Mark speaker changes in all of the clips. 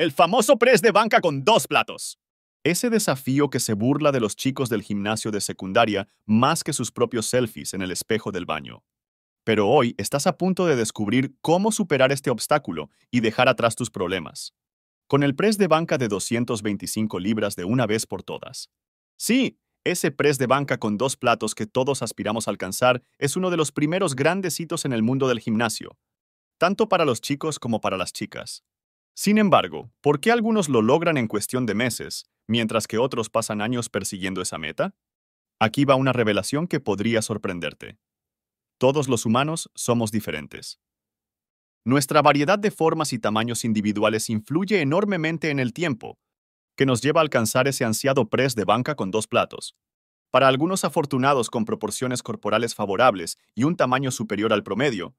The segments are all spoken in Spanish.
Speaker 1: El famoso press de banca con dos platos. Ese desafío que se burla de los chicos del gimnasio de secundaria más que sus propios selfies en el espejo del baño. Pero hoy estás a punto de descubrir cómo superar este obstáculo y dejar atrás tus problemas. Con el press de banca de 225 libras de una vez por todas. Sí, ese press de banca con dos platos que todos aspiramos a alcanzar es uno de los primeros grandes hitos en el mundo del gimnasio, tanto para los chicos como para las chicas. Sin embargo, ¿por qué algunos lo logran en cuestión de meses, mientras que otros pasan años persiguiendo esa meta? Aquí va una revelación que podría sorprenderte. Todos los humanos somos diferentes. Nuestra variedad de formas y tamaños individuales influye enormemente en el tiempo, que nos lleva a alcanzar ese ansiado press de banca con dos platos. Para algunos afortunados con proporciones corporales favorables y un tamaño superior al promedio,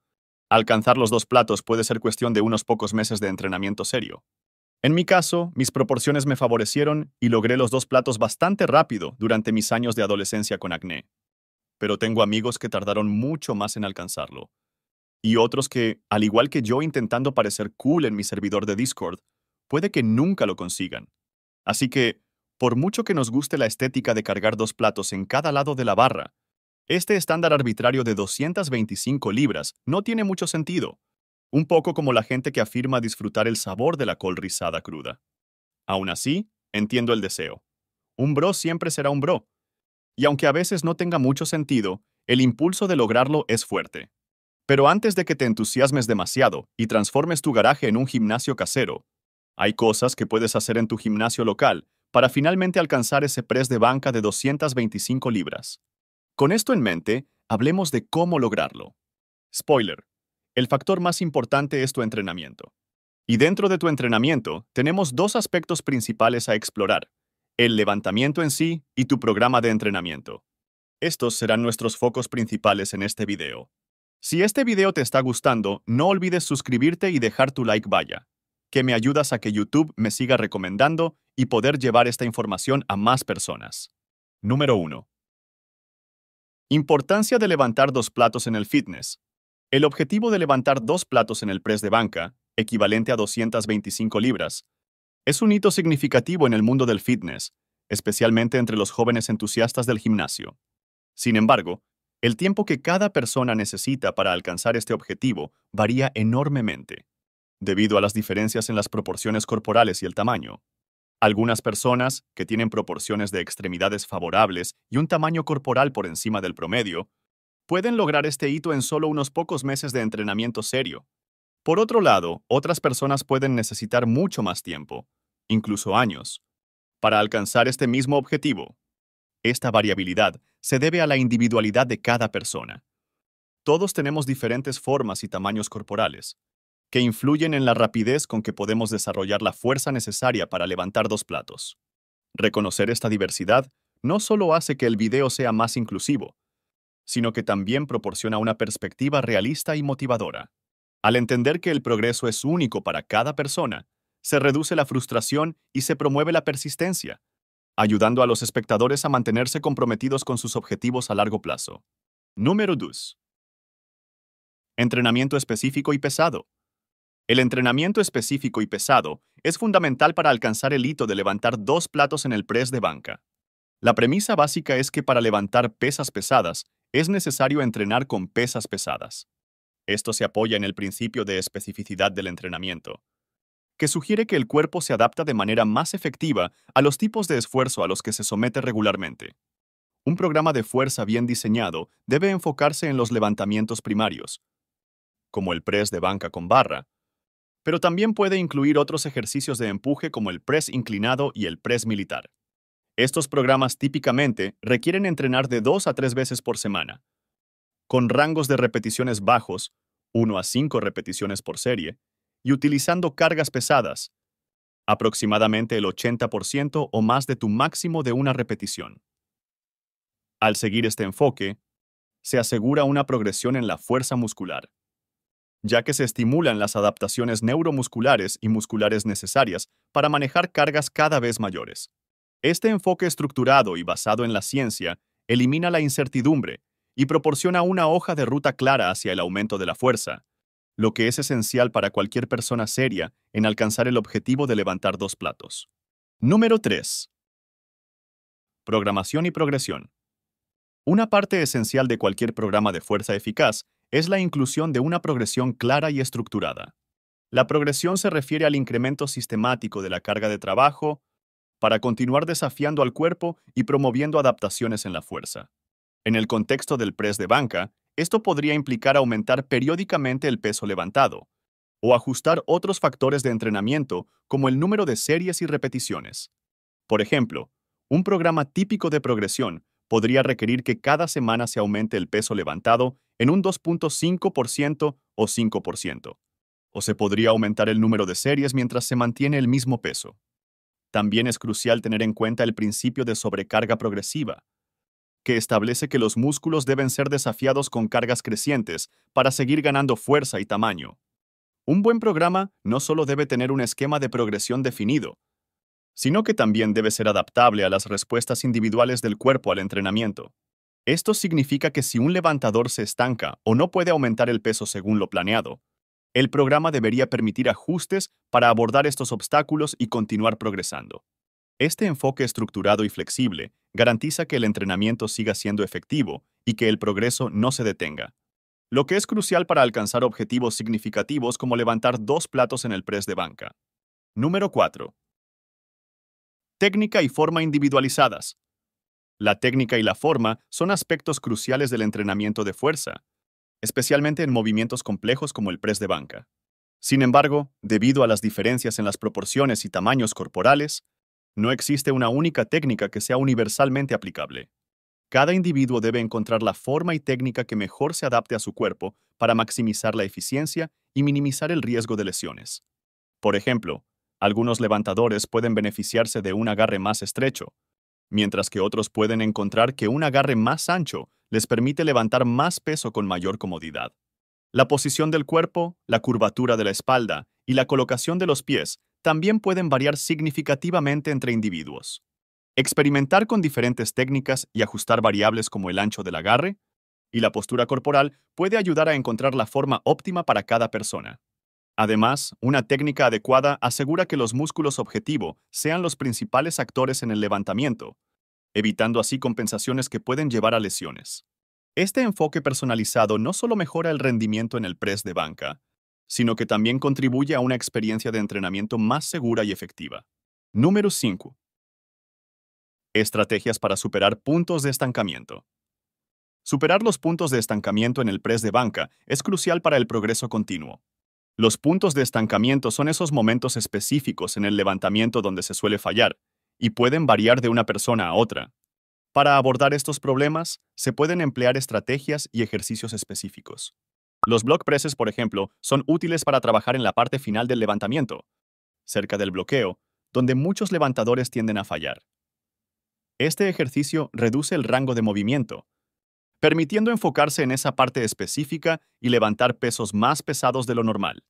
Speaker 1: Alcanzar los dos platos puede ser cuestión de unos pocos meses de entrenamiento serio. En mi caso, mis proporciones me favorecieron y logré los dos platos bastante rápido durante mis años de adolescencia con acné. Pero tengo amigos que tardaron mucho más en alcanzarlo. Y otros que, al igual que yo intentando parecer cool en mi servidor de Discord, puede que nunca lo consigan. Así que, por mucho que nos guste la estética de cargar dos platos en cada lado de la barra, este estándar arbitrario de 225 libras no tiene mucho sentido, un poco como la gente que afirma disfrutar el sabor de la col rizada cruda. Aún así, entiendo el deseo. Un bro siempre será un bro. Y aunque a veces no tenga mucho sentido, el impulso de lograrlo es fuerte. Pero antes de que te entusiasmes demasiado y transformes tu garaje en un gimnasio casero, hay cosas que puedes hacer en tu gimnasio local para finalmente alcanzar ese press de banca de 225 libras. Con esto en mente, hablemos de cómo lograrlo. Spoiler, el factor más importante es tu entrenamiento. Y dentro de tu entrenamiento tenemos dos aspectos principales a explorar, el levantamiento en sí y tu programa de entrenamiento. Estos serán nuestros focos principales en este video. Si este video te está gustando, no olvides suscribirte y dejar tu like vaya, que me ayudas a que YouTube me siga recomendando y poder llevar esta información a más personas. Número 1. Importancia de levantar dos platos en el fitness. El objetivo de levantar dos platos en el press de banca, equivalente a 225 libras, es un hito significativo en el mundo del fitness, especialmente entre los jóvenes entusiastas del gimnasio. Sin embargo, el tiempo que cada persona necesita para alcanzar este objetivo varía enormemente, debido a las diferencias en las proporciones corporales y el tamaño. Algunas personas, que tienen proporciones de extremidades favorables y un tamaño corporal por encima del promedio, pueden lograr este hito en solo unos pocos meses de entrenamiento serio. Por otro lado, otras personas pueden necesitar mucho más tiempo, incluso años, para alcanzar este mismo objetivo. Esta variabilidad se debe a la individualidad de cada persona. Todos tenemos diferentes formas y tamaños corporales, que influyen en la rapidez con que podemos desarrollar la fuerza necesaria para levantar dos platos. Reconocer esta diversidad no solo hace que el video sea más inclusivo, sino que también proporciona una perspectiva realista y motivadora. Al entender que el progreso es único para cada persona, se reduce la frustración y se promueve la persistencia, ayudando a los espectadores a mantenerse comprometidos con sus objetivos a largo plazo. Número 2. Entrenamiento específico y pesado. El entrenamiento específico y pesado es fundamental para alcanzar el hito de levantar dos platos en el press de banca. La premisa básica es que para levantar pesas pesadas es necesario entrenar con pesas pesadas. Esto se apoya en el principio de especificidad del entrenamiento, que sugiere que el cuerpo se adapta de manera más efectiva a los tipos de esfuerzo a los que se somete regularmente. Un programa de fuerza bien diseñado debe enfocarse en los levantamientos primarios, como el press de banca con barra, pero también puede incluir otros ejercicios de empuje como el press inclinado y el press militar. Estos programas típicamente requieren entrenar de dos a tres veces por semana, con rangos de repeticiones bajos, 1 a 5 repeticiones por serie, y utilizando cargas pesadas, aproximadamente el 80% o más de tu máximo de una repetición. Al seguir este enfoque, se asegura una progresión en la fuerza muscular, ya que se estimulan las adaptaciones neuromusculares y musculares necesarias para manejar cargas cada vez mayores. Este enfoque estructurado y basado en la ciencia elimina la incertidumbre y proporciona una hoja de ruta clara hacia el aumento de la fuerza, lo que es esencial para cualquier persona seria en alcanzar el objetivo de levantar dos platos. Número 3. Programación y progresión. Una parte esencial de cualquier programa de fuerza eficaz es la inclusión de una progresión clara y estructurada. La progresión se refiere al incremento sistemático de la carga de trabajo para continuar desafiando al cuerpo y promoviendo adaptaciones en la fuerza. En el contexto del press de banca, esto podría implicar aumentar periódicamente el peso levantado o ajustar otros factores de entrenamiento como el número de series y repeticiones. Por ejemplo, un programa típico de progresión podría requerir que cada semana se aumente el peso levantado en un 2.5% o 5%, o se podría aumentar el número de series mientras se mantiene el mismo peso. También es crucial tener en cuenta el principio de sobrecarga progresiva, que establece que los músculos deben ser desafiados con cargas crecientes para seguir ganando fuerza y tamaño. Un buen programa no solo debe tener un esquema de progresión definido, sino que también debe ser adaptable a las respuestas individuales del cuerpo al entrenamiento. Esto significa que si un levantador se estanca o no puede aumentar el peso según lo planeado, el programa debería permitir ajustes para abordar estos obstáculos y continuar progresando. Este enfoque estructurado y flexible garantiza que el entrenamiento siga siendo efectivo y que el progreso no se detenga, lo que es crucial para alcanzar objetivos significativos como levantar dos platos en el press de banca. Número 4. Técnica y forma individualizadas. La técnica y la forma son aspectos cruciales del entrenamiento de fuerza, especialmente en movimientos complejos como el press de banca. Sin embargo, debido a las diferencias en las proporciones y tamaños corporales, no existe una única técnica que sea universalmente aplicable. Cada individuo debe encontrar la forma y técnica que mejor se adapte a su cuerpo para maximizar la eficiencia y minimizar el riesgo de lesiones. Por ejemplo, algunos levantadores pueden beneficiarse de un agarre más estrecho, mientras que otros pueden encontrar que un agarre más ancho les permite levantar más peso con mayor comodidad. La posición del cuerpo, la curvatura de la espalda y la colocación de los pies también pueden variar significativamente entre individuos. Experimentar con diferentes técnicas y ajustar variables como el ancho del agarre y la postura corporal puede ayudar a encontrar la forma óptima para cada persona. Además, una técnica adecuada asegura que los músculos objetivo sean los principales actores en el levantamiento, evitando así compensaciones que pueden llevar a lesiones. Este enfoque personalizado no solo mejora el rendimiento en el press de banca, sino que también contribuye a una experiencia de entrenamiento más segura y efectiva. Número 5. Estrategias para superar puntos de estancamiento. Superar los puntos de estancamiento en el press de banca es crucial para el progreso continuo. Los puntos de estancamiento son esos momentos específicos en el levantamiento donde se suele fallar, y pueden variar de una persona a otra. Para abordar estos problemas, se pueden emplear estrategias y ejercicios específicos. Los block presses, por ejemplo, son útiles para trabajar en la parte final del levantamiento, cerca del bloqueo, donde muchos levantadores tienden a fallar. Este ejercicio reduce el rango de movimiento, permitiendo enfocarse en esa parte específica y levantar pesos más pesados de lo normal.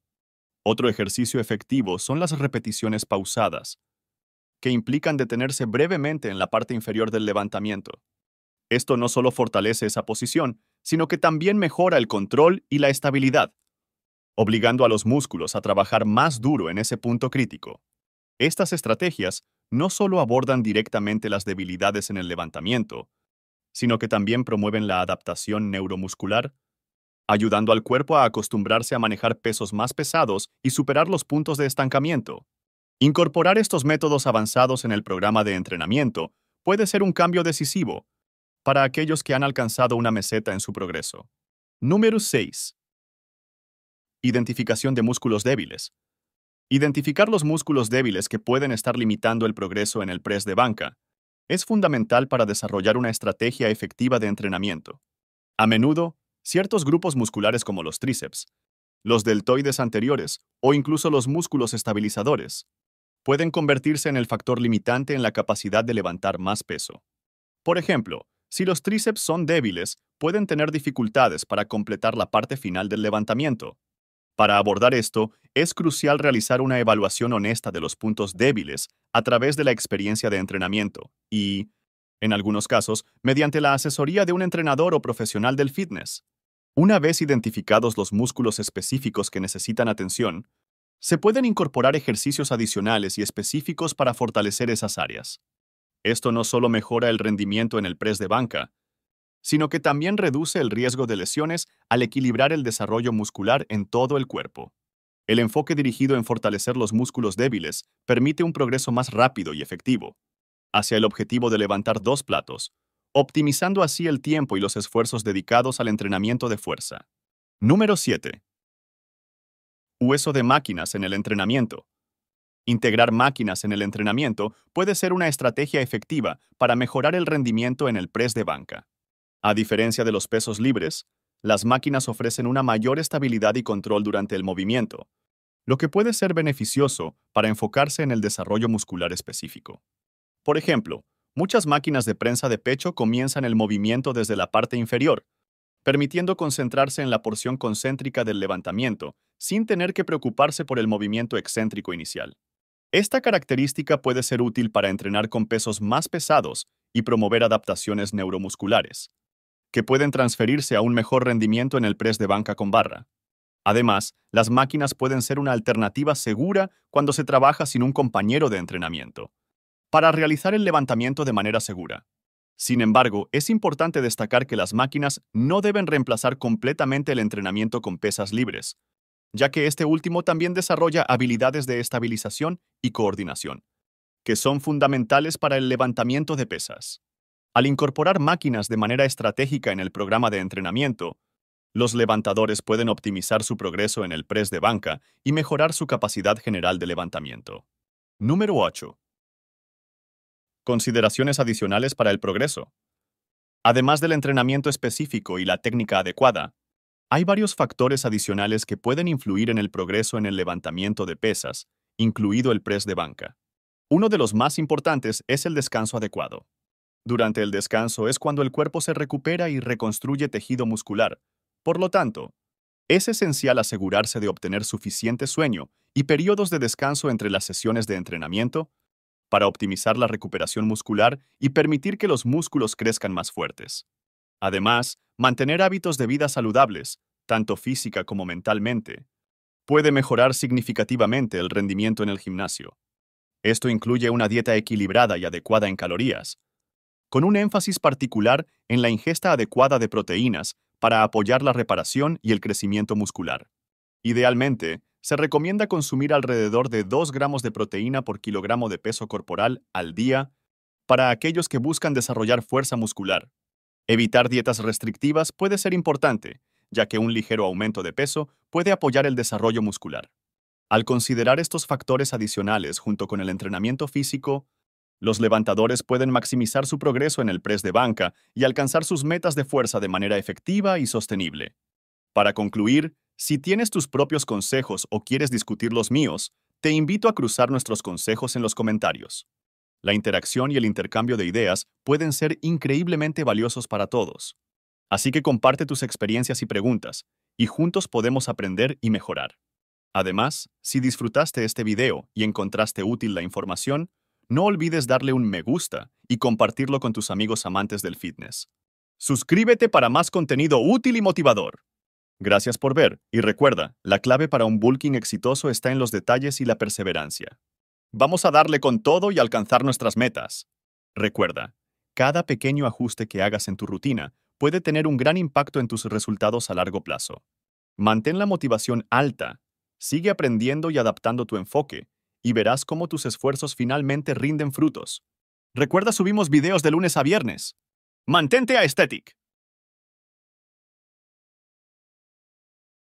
Speaker 1: Otro ejercicio efectivo son las repeticiones pausadas, que implican detenerse brevemente en la parte inferior del levantamiento. Esto no solo fortalece esa posición, sino que también mejora el control y la estabilidad, obligando a los músculos a trabajar más duro en ese punto crítico. Estas estrategias no solo abordan directamente las debilidades en el levantamiento, sino que también promueven la adaptación neuromuscular, ayudando al cuerpo a acostumbrarse a manejar pesos más pesados y superar los puntos de estancamiento. Incorporar estos métodos avanzados en el programa de entrenamiento puede ser un cambio decisivo para aquellos que han alcanzado una meseta en su progreso. Número 6. Identificación de músculos débiles. Identificar los músculos débiles que pueden estar limitando el progreso en el press de banca, es fundamental para desarrollar una estrategia efectiva de entrenamiento. A menudo, ciertos grupos musculares como los tríceps, los deltoides anteriores o incluso los músculos estabilizadores pueden convertirse en el factor limitante en la capacidad de levantar más peso. Por ejemplo, si los tríceps son débiles, pueden tener dificultades para completar la parte final del levantamiento, para abordar esto, es crucial realizar una evaluación honesta de los puntos débiles a través de la experiencia de entrenamiento y, en algunos casos, mediante la asesoría de un entrenador o profesional del fitness. Una vez identificados los músculos específicos que necesitan atención, se pueden incorporar ejercicios adicionales y específicos para fortalecer esas áreas. Esto no solo mejora el rendimiento en el press de banca, sino que también reduce el riesgo de lesiones al equilibrar el desarrollo muscular en todo el cuerpo. El enfoque dirigido en fortalecer los músculos débiles permite un progreso más rápido y efectivo, hacia el objetivo de levantar dos platos, optimizando así el tiempo y los esfuerzos dedicados al entrenamiento de fuerza. Número 7. Hueso de máquinas en el entrenamiento. Integrar máquinas en el entrenamiento puede ser una estrategia efectiva para mejorar el rendimiento en el press de banca. A diferencia de los pesos libres, las máquinas ofrecen una mayor estabilidad y control durante el movimiento, lo que puede ser beneficioso para enfocarse en el desarrollo muscular específico. Por ejemplo, muchas máquinas de prensa de pecho comienzan el movimiento desde la parte inferior, permitiendo concentrarse en la porción concéntrica del levantamiento, sin tener que preocuparse por el movimiento excéntrico inicial. Esta característica puede ser útil para entrenar con pesos más pesados y promover adaptaciones neuromusculares que pueden transferirse a un mejor rendimiento en el press de banca con barra. Además, las máquinas pueden ser una alternativa segura cuando se trabaja sin un compañero de entrenamiento, para realizar el levantamiento de manera segura. Sin embargo, es importante destacar que las máquinas no deben reemplazar completamente el entrenamiento con pesas libres, ya que este último también desarrolla habilidades de estabilización y coordinación, que son fundamentales para el levantamiento de pesas. Al incorporar máquinas de manera estratégica en el programa de entrenamiento, los levantadores pueden optimizar su progreso en el press de banca y mejorar su capacidad general de levantamiento. Número 8. Consideraciones adicionales para el progreso. Además del entrenamiento específico y la técnica adecuada, hay varios factores adicionales que pueden influir en el progreso en el levantamiento de pesas, incluido el press de banca. Uno de los más importantes es el descanso adecuado. Durante el descanso es cuando el cuerpo se recupera y reconstruye tejido muscular. Por lo tanto, es esencial asegurarse de obtener suficiente sueño y periodos de descanso entre las sesiones de entrenamiento para optimizar la recuperación muscular y permitir que los músculos crezcan más fuertes. Además, mantener hábitos de vida saludables, tanto física como mentalmente, puede mejorar significativamente el rendimiento en el gimnasio. Esto incluye una dieta equilibrada y adecuada en calorías, con un énfasis particular en la ingesta adecuada de proteínas para apoyar la reparación y el crecimiento muscular. Idealmente, se recomienda consumir alrededor de 2 gramos de proteína por kilogramo de peso corporal al día para aquellos que buscan desarrollar fuerza muscular. Evitar dietas restrictivas puede ser importante, ya que un ligero aumento de peso puede apoyar el desarrollo muscular. Al considerar estos factores adicionales junto con el entrenamiento físico, los levantadores pueden maximizar su progreso en el press de banca y alcanzar sus metas de fuerza de manera efectiva y sostenible. Para concluir, si tienes tus propios consejos o quieres discutir los míos, te invito a cruzar nuestros consejos en los comentarios. La interacción y el intercambio de ideas pueden ser increíblemente valiosos para todos. Así que comparte tus experiencias y preguntas, y juntos podemos aprender y mejorar. Además, si disfrutaste este video y encontraste útil la información, no olvides darle un me gusta y compartirlo con tus amigos amantes del fitness. Suscríbete para más contenido útil y motivador. Gracias por ver y recuerda, la clave para un bulking exitoso está en los detalles y la perseverancia. Vamos a darle con todo y alcanzar nuestras metas. Recuerda, cada pequeño ajuste que hagas en tu rutina puede tener un gran impacto en tus resultados a largo plazo. Mantén la motivación alta, sigue aprendiendo y adaptando tu enfoque y verás cómo tus esfuerzos finalmente rinden frutos. Recuerda subimos videos de lunes a viernes. Mantente a Aesthetic.